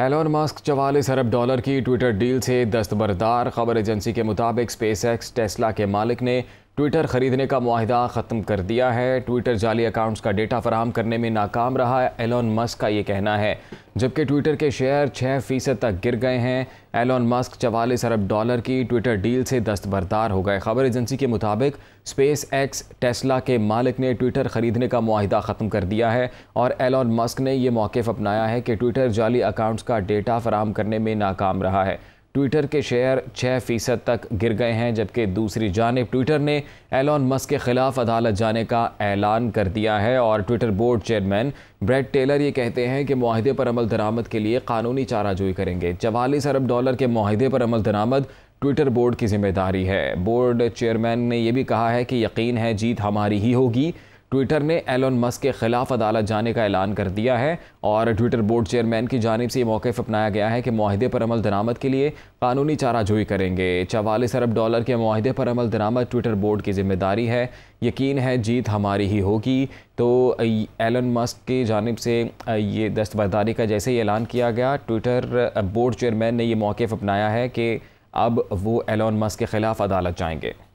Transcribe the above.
Elon Musk चवालीस अरब dollar की ट्विटर डील से दस्तबरदार खबर एजेंसी के मुताबिक स्पेस एक्स टेस्ला के मालिक ने ट्विटर खरीदने का माहिदा ख़त्म कर दिया है ट्विटर जाली अकाउंट्स का डेटा फराहम करने में नाकाम रहा एलोन मस्क का ये कहना है जबकि ट्विटर के शेयर छः फ़ीसद तक गिर गए हैं एलोन मस्क चवालीस अरब डॉलर की ट्विटर डील से दस्तबरदार हो गए खबर एजेंसी के मुताबिक स्पेस एक्स टेस्ला के मालिक ने ट्विटर ख़रीदने का माहिदा ख़त्म कर दिया है और एलॉन मस्क ने यह मौक़ अपनाया है कि ट्विटर जाली अकाउंट्स का डेटा फराहम करने में नाकाम रहा है ट्विटर के शेयर छः फ़ीसद तक गिर गए हैं जबकि दूसरी जानब ट्विटर ने एलॉन मस्क के ख़िलाफ़ अदालत जाने का ऐलान कर दिया है और Twitter board chairman Bret Taylor ये कहते हैं कि माहदे पर अमल दरामद के लिए कानूनी चाराजोई करेंगे चवालीस अरब डॉलर के माहदे पर अमल दरामद ट्विटर बोर्ड की जिम्मेदारी है बोर्ड चेयरमैन ने यह भी कहा है कि यकीन है जीत हमारी ही होगी ट्विटर ने एलोन मस्क के खिलाफ अदालत जाने का ऐलान कर दिया है और ट्विटर बोर्ड चेयरमैन की जानब से ये मौक़ अपनाया गया है कि माहदे पर अमल दरामद के लिए कानूनी चाराजोई करेंगे चवालीस अरब डॉलर के माहदे पर अमल दरामद ट्विटर बोर्ड की जिम्मेदारी है यकीन है जीत हमारी ही होगी तो एलन मस्क की जानब से ये दस्तबरदारी का जैसे ही ऐलान किया गया ट्विटर बोर्ड चेयरमैन ने ये मौक़ अपनाया है कि अब वो एलोन मस्क के ख़िलाफ़ अदालत जाएंगे